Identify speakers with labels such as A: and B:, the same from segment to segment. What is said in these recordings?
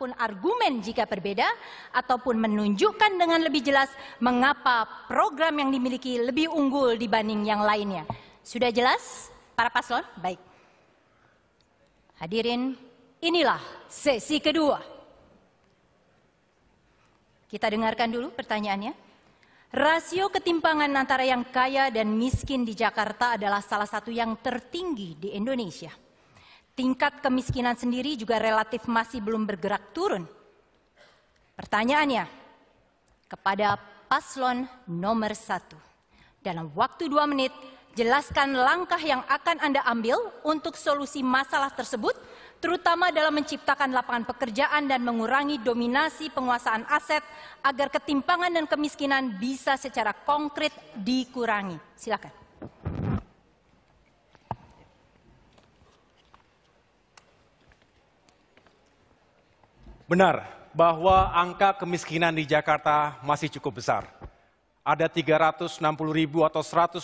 A: ataupun argumen jika berbeda, ataupun menunjukkan dengan lebih jelas mengapa program yang dimiliki lebih unggul dibanding yang lainnya. Sudah jelas, para paslon? Baik. Hadirin, inilah sesi kedua. Kita dengarkan dulu pertanyaannya. Rasio ketimpangan antara yang kaya dan miskin di Jakarta adalah salah satu yang tertinggi di Indonesia. Tingkat kemiskinan sendiri juga relatif masih belum bergerak turun. Pertanyaannya, kepada paslon nomor satu, dalam waktu dua menit, jelaskan langkah yang akan Anda ambil untuk solusi masalah tersebut, terutama dalam menciptakan lapangan pekerjaan dan mengurangi dominasi penguasaan aset agar ketimpangan dan kemiskinan bisa secara konkret dikurangi. Silakan.
B: Benar bahwa angka kemiskinan di Jakarta masih cukup besar. Ada 360 ribu atau 128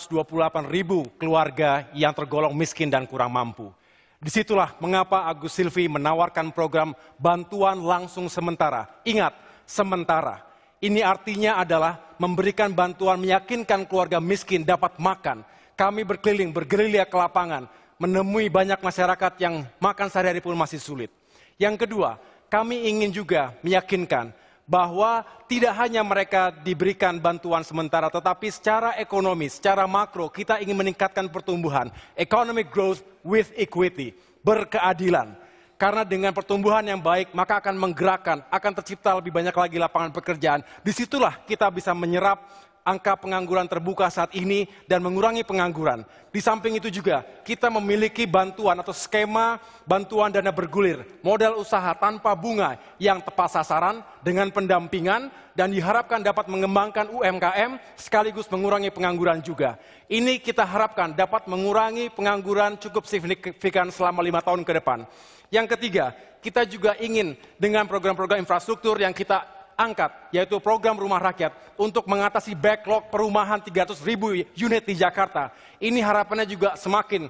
B: ribu keluarga yang tergolong miskin dan kurang mampu. Disitulah mengapa Agus Silvi menawarkan program bantuan langsung sementara. Ingat, sementara. Ini artinya adalah memberikan bantuan meyakinkan keluarga miskin dapat makan. Kami berkeliling, bergerilya ke lapangan, menemui banyak masyarakat yang makan sehari-hari pun masih sulit. Yang kedua, kami ingin juga meyakinkan bahwa tidak hanya mereka diberikan bantuan sementara, tetapi secara ekonomi, secara makro, kita ingin meningkatkan pertumbuhan. Economic growth with equity, berkeadilan. Karena dengan pertumbuhan yang baik, maka akan menggerakkan, akan tercipta lebih banyak lagi lapangan pekerjaan. Disitulah kita bisa menyerap angka pengangguran terbuka saat ini dan mengurangi pengangguran. Di samping itu juga kita memiliki bantuan atau skema bantuan dana bergulir, modal usaha tanpa bunga yang tepat sasaran dengan pendampingan dan diharapkan dapat mengembangkan UMKM sekaligus mengurangi pengangguran juga. Ini kita harapkan dapat mengurangi pengangguran cukup signifikan selama lima tahun ke depan. Yang ketiga, kita juga ingin dengan program-program infrastruktur yang kita angkat, yaitu program rumah rakyat untuk mengatasi backlog perumahan 300 ribu unit di Jakarta. Ini harapannya juga semakin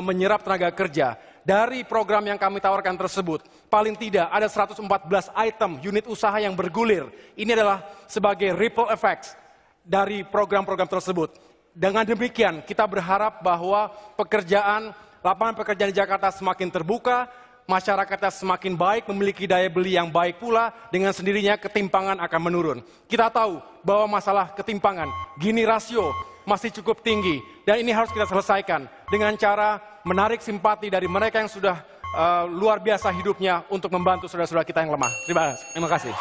B: menyerap tenaga kerja. Dari program yang kami tawarkan tersebut, paling tidak ada 114 item unit usaha yang bergulir. Ini adalah sebagai ripple effects dari program-program tersebut. Dengan demikian, kita berharap bahwa pekerjaan, lapangan pekerjaan di Jakarta semakin terbuka, masyarakatnya semakin baik, memiliki daya beli yang baik pula, dengan sendirinya ketimpangan akan menurun. Kita tahu bahwa masalah ketimpangan, gini rasio, masih cukup tinggi. Dan ini harus kita selesaikan dengan cara menarik simpati dari mereka yang sudah uh, luar biasa hidupnya untuk membantu saudara-saudara kita yang lemah. Terima kasih. Terima kasih.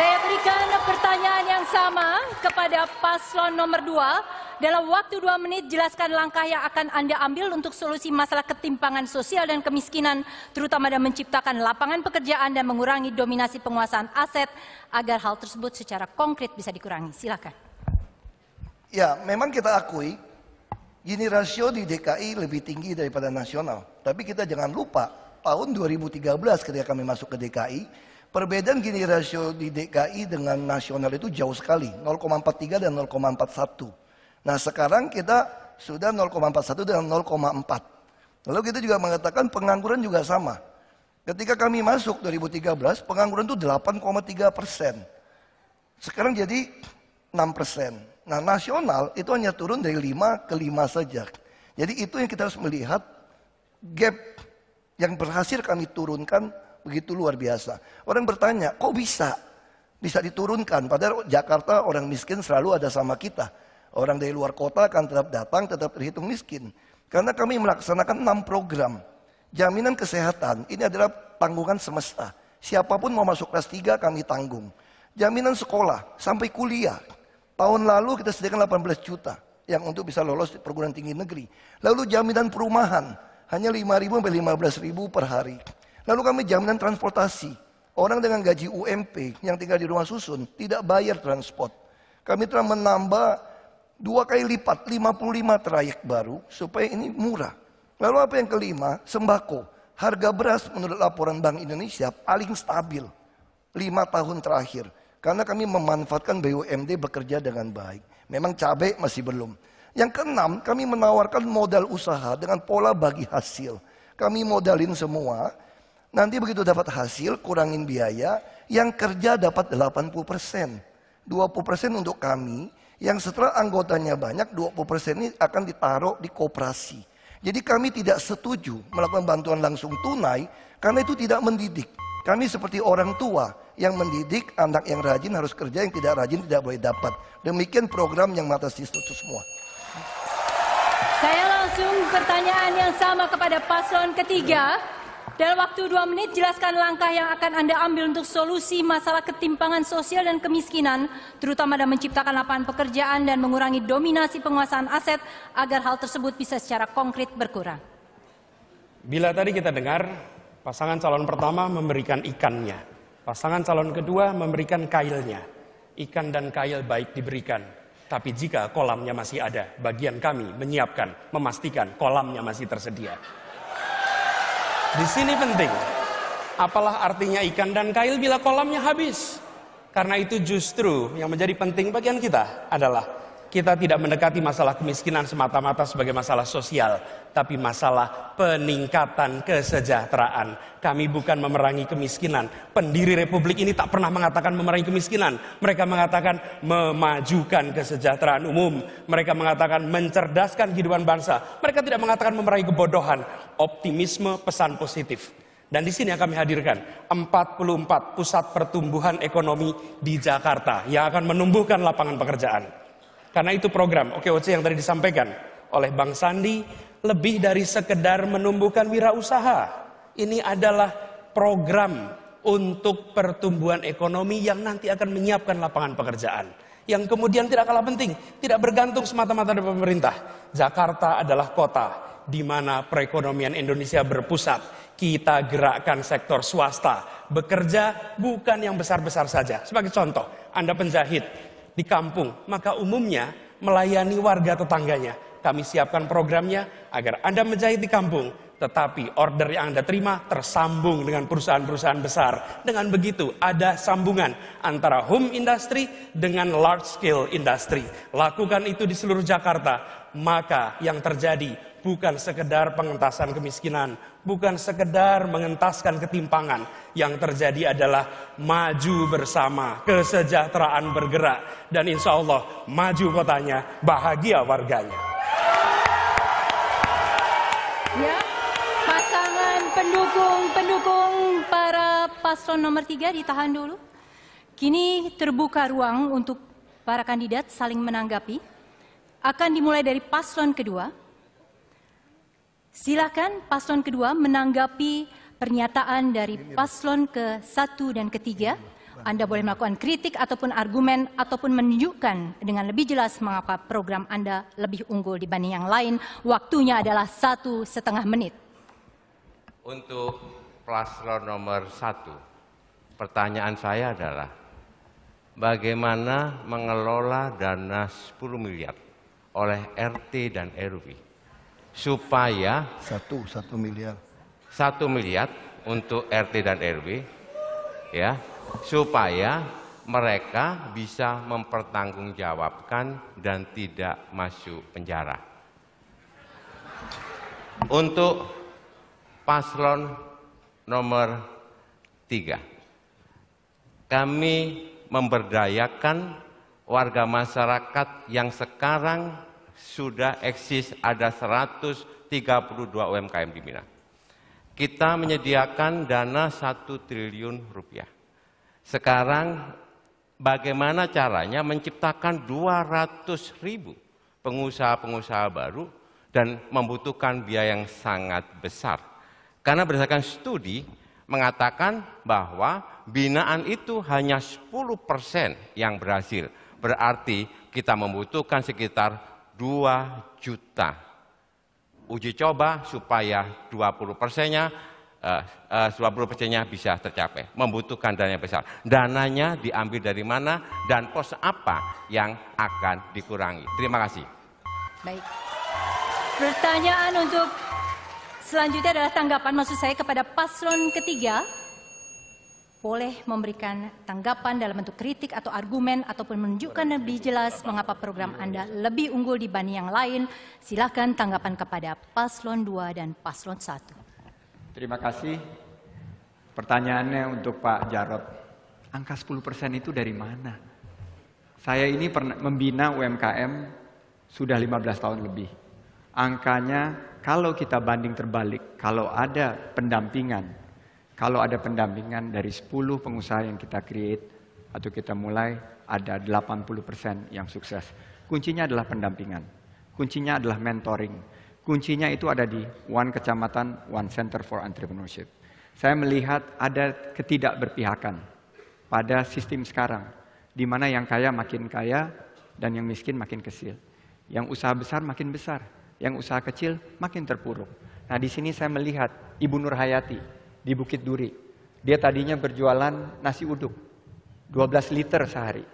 A: Saya berikan pertanyaan yang sama kepada paslon nomor dua Dalam waktu dua menit jelaskan langkah yang akan Anda ambil untuk solusi masalah ketimpangan sosial dan kemiskinan terutama dalam menciptakan lapangan pekerjaan dan mengurangi dominasi penguasaan aset agar hal tersebut secara konkret bisa dikurangi. Silakan.
C: Ya, memang kita akui gini rasio di DKI lebih tinggi daripada nasional. Tapi kita jangan lupa tahun 2013 ketika kami masuk ke DKI Perbedaan gini rasio di DKI dengan nasional itu jauh sekali, 0,43 dan 0,41. Nah sekarang kita sudah 0,41 dan 0,4. Lalu kita juga mengatakan pengangguran juga sama. Ketika kami masuk 2013, pengangguran itu 8,3 persen. Sekarang jadi 6 persen. Nah nasional itu hanya turun dari 5 ke 5 saja. Jadi itu yang kita harus melihat gap yang berhasil kami turunkan begitu luar biasa. Orang bertanya, kok bisa? Bisa diturunkan, padahal Jakarta orang miskin selalu ada sama kita. Orang dari luar kota akan tetap datang, tetap terhitung miskin. Karena kami melaksanakan enam program. Jaminan kesehatan, ini adalah tanggungan semesta. Siapapun mau masuk kelas 3 kami tanggung. Jaminan sekolah sampai kuliah. Tahun lalu kita sediakan 18 juta yang untuk bisa lolos di perguruan tinggi negeri. Lalu jaminan perumahan hanya 5.000 sampai 15.000 per hari. Lalu kami jaminan transportasi. Orang dengan gaji UMP yang tinggal di rumah susun tidak bayar transport. Kami telah menambah dua kali lipat 55 trayek baru supaya ini murah. Lalu apa yang kelima? Sembako. Harga beras menurut laporan Bank Indonesia paling stabil lima tahun terakhir. Karena kami memanfaatkan BUMD bekerja dengan baik. Memang cabai masih belum. Yang keenam, kami menawarkan modal usaha dengan pola bagi hasil. Kami modalin semua, Nanti begitu dapat hasil, kurangin biaya, yang kerja dapat 80 persen. 20 persen untuk kami, yang setelah anggotanya banyak, 20 persen ini akan ditaruh di koperasi. Jadi kami tidak setuju melakukan bantuan langsung tunai, karena itu tidak mendidik. Kami seperti orang tua yang mendidik anak yang rajin harus kerja, yang tidak rajin tidak boleh dapat. Demikian program yang mengatasi itu semua.
A: Saya langsung pertanyaan yang sama kepada paslon ketiga. Dalam waktu dua menit, jelaskan langkah yang akan Anda ambil untuk solusi masalah ketimpangan sosial dan kemiskinan, terutama dalam menciptakan lapangan pekerjaan dan mengurangi dominasi penguasaan aset agar hal tersebut bisa secara konkret berkurang.
D: Bila tadi kita dengar, pasangan calon pertama memberikan ikannya, pasangan calon kedua memberikan kailnya. Ikan dan kail baik diberikan, tapi jika kolamnya masih ada, bagian kami menyiapkan, memastikan kolamnya masih tersedia. Di sini penting. Apalah artinya ikan dan kail bila kolamnya habis? Karena itu justru yang menjadi penting bagian kita adalah kita tidak mendekati masalah kemiskinan semata-mata sebagai masalah sosial, tapi masalah peningkatan kesejahteraan. Kami bukan memerangi kemiskinan. Pendiri Republik ini tak pernah mengatakan memerangi kemiskinan. Mereka mengatakan memajukan kesejahteraan umum. Mereka mengatakan mencerdaskan kehidupan bangsa. Mereka tidak mengatakan memerangi kebodohan. Optimisme pesan positif. Dan di sini yang kami hadirkan 44 pusat pertumbuhan ekonomi di Jakarta yang akan menumbuhkan lapangan pekerjaan. Karena itu program Oke OKOC yang tadi disampaikan oleh Bang Sandi lebih dari sekedar menumbuhkan wirausaha. Ini adalah program untuk pertumbuhan ekonomi yang nanti akan menyiapkan lapangan pekerjaan. Yang kemudian tidak kalah penting, tidak bergantung semata-mata dari pemerintah. Jakarta adalah kota di mana perekonomian Indonesia berpusat. Kita gerakkan sektor swasta, bekerja bukan yang besar-besar saja. Sebagai contoh, Anda penjahit, di kampung, maka umumnya melayani warga tetangganya. Kami siapkan programnya agar Anda menjahit di kampung, tetapi order yang Anda terima tersambung dengan perusahaan-perusahaan besar. Dengan begitu ada sambungan antara home industry dengan large scale industry. Lakukan itu di seluruh Jakarta, maka yang terjadi bukan sekedar pengentasan kemiskinan, bukan sekedar mengentaskan ketimpangan. Yang terjadi adalah maju bersama, kesejahteraan bergerak, dan insya Allah maju kotanya, bahagia warganya.
A: Ya, pasangan pendukung-pendukung para paslon nomor tiga ditahan dulu. Kini terbuka ruang untuk para kandidat saling menanggapi. Akan dimulai dari paslon kedua. Silakan paslon kedua menanggapi pernyataan dari paslon ke satu dan ketiga. Anda boleh melakukan kritik ataupun argumen ataupun menunjukkan dengan lebih jelas mengapa program Anda lebih unggul dibanding yang lain. Waktunya adalah satu setengah menit.
E: Untuk paslon nomor satu, pertanyaan saya adalah bagaimana mengelola dana 10 miliar oleh RT dan RW supaya satu satu miliar satu miliar untuk RT dan RW ya supaya mereka bisa mempertanggungjawabkan dan tidak masuk penjara untuk paslon nomor tiga kami memberdayakan warga masyarakat yang sekarang sudah eksis ada 132 UMKM di Minang. Kita menyediakan dana 1 triliun rupiah. Sekarang bagaimana caranya menciptakan 200 ribu pengusaha-pengusaha baru dan membutuhkan biaya yang sangat besar. Karena berdasarkan studi mengatakan bahwa binaan itu hanya 10% yang berhasil. Berarti kita membutuhkan sekitar 2 juta. Uji coba supaya 20 persennya eh, 20 eh, persennya bisa tercapai. Membutuhkan dana yang besar. Dananya diambil dari mana dan pos apa yang akan dikurangi. Terima kasih.
A: Baik. Pertanyaan untuk selanjutnya adalah tanggapan maksud saya kepada paslon ketiga boleh memberikan tanggapan dalam bentuk kritik atau argumen ataupun menunjukkan lebih jelas mengapa program Anda lebih unggul dibanding yang lain. Silakan tanggapan kepada paslon 2 dan paslon 1.
F: Terima kasih. Pertanyaannya untuk Pak Jarot. Angka 10 persen itu dari mana? Saya ini pernah membina UMKM sudah 15 tahun lebih. Angkanya kalau kita banding terbalik, kalau ada pendampingan, kalau ada pendampingan dari 10 pengusaha yang kita create atau kita mulai, ada 80% yang sukses. Kuncinya adalah pendampingan. Kuncinya adalah mentoring. Kuncinya itu ada di One Kecamatan, One Center for Entrepreneurship. Saya melihat ada ketidakberpihakan pada sistem sekarang, di mana yang kaya makin kaya dan yang miskin makin kecil. Yang usaha besar makin besar, yang usaha kecil makin terpuruk. Nah di sini saya melihat Ibu Nur Hayati, di Bukit Duri. Dia tadinya berjualan nasi uduk, 12 liter sehari.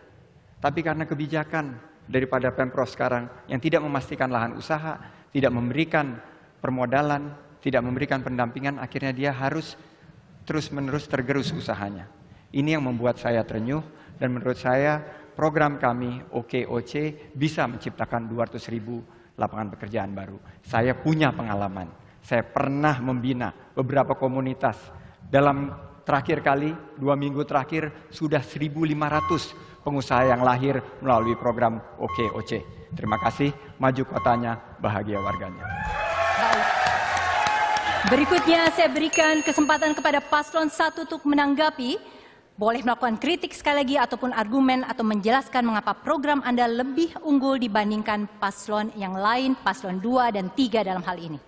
F: Tapi karena kebijakan daripada Pemprov sekarang yang tidak memastikan lahan usaha, tidak memberikan permodalan, tidak memberikan pendampingan, akhirnya dia harus terus-menerus tergerus usahanya. Ini yang membuat saya terenyuh dan menurut saya program kami OKOC bisa menciptakan 200 ribu lapangan pekerjaan baru. Saya punya pengalaman. Saya pernah membina beberapa komunitas. Dalam terakhir kali, dua minggu terakhir, sudah 1.500 pengusaha yang lahir melalui program OKOC. Terima kasih, maju kotanya, bahagia warganya.
A: Berikutnya saya berikan kesempatan kepada paslon satu untuk menanggapi boleh melakukan kritik sekali lagi ataupun argumen atau menjelaskan mengapa program Anda lebih unggul dibandingkan paslon yang lain, paslon 2 dan 3 dalam hal ini.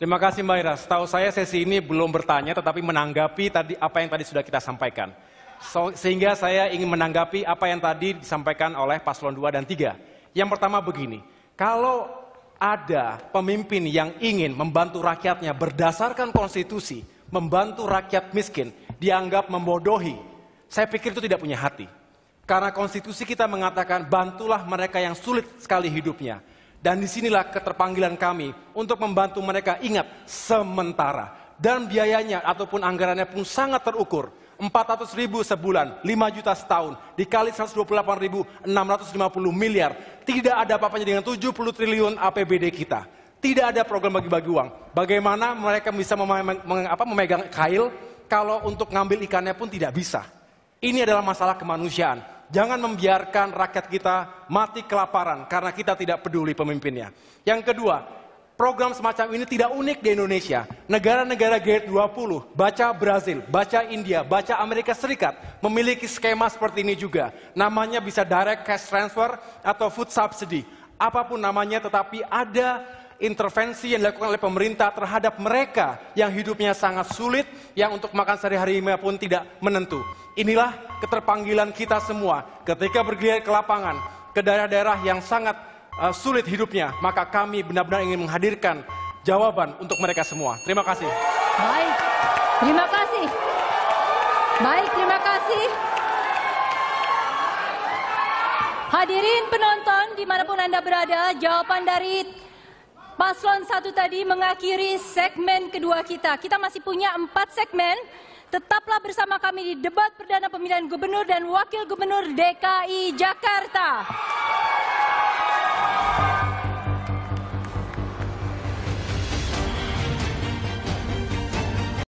E: Terima
B: kasih Mbak Ira. Setahu saya sesi ini belum bertanya tetapi menanggapi tadi apa yang tadi sudah kita sampaikan. So, sehingga saya ingin menanggapi apa yang tadi disampaikan oleh paslon 2 dan 3. Yang pertama begini, kalau ada pemimpin yang ingin membantu rakyatnya berdasarkan konstitusi, membantu rakyat miskin, dianggap membodohi, saya pikir itu tidak punya hati. Karena konstitusi kita mengatakan bantulah mereka yang sulit sekali hidupnya. Dan disinilah keterpanggilan kami untuk membantu mereka ingat sementara. Dan biayanya ataupun anggarannya pun sangat terukur. 400 ribu sebulan, 5 juta setahun, dikali 128 ribu, 650 miliar. Tidak ada apa-apanya dengan 70 triliun APBD kita. Tidak ada program bagi-bagi uang. Bagaimana mereka bisa memegang kail kalau untuk ngambil ikannya pun tidak bisa. Ini adalah masalah kemanusiaan. Jangan membiarkan rakyat kita mati kelaparan karena kita tidak peduli pemimpinnya. Yang kedua, program semacam ini tidak unik di Indonesia. Negara-negara G20, baca Brazil, baca India, baca Amerika Serikat, memiliki skema seperti ini juga. Namanya bisa direct cash transfer atau food subsidy. Apapun namanya, tetapi ada intervensi yang dilakukan oleh pemerintah terhadap mereka yang hidupnya sangat sulit, yang untuk makan sehari-hari pun tidak menentu. Inilah keterpanggilan kita semua ketika bergerak ke lapangan, ke daerah-daerah yang sangat uh, sulit hidupnya, maka kami benar-benar ingin menghadirkan jawaban untuk mereka semua. Terima kasih.
A: Baik, terima kasih. Baik, terima kasih. Hadirin penonton dimanapun Anda berada, jawaban dari Paslon satu tadi mengakhiri segmen kedua kita. Kita masih punya empat segmen. Tetaplah bersama kami di debat perdana pemilihan gubernur dan wakil gubernur DKI Jakarta.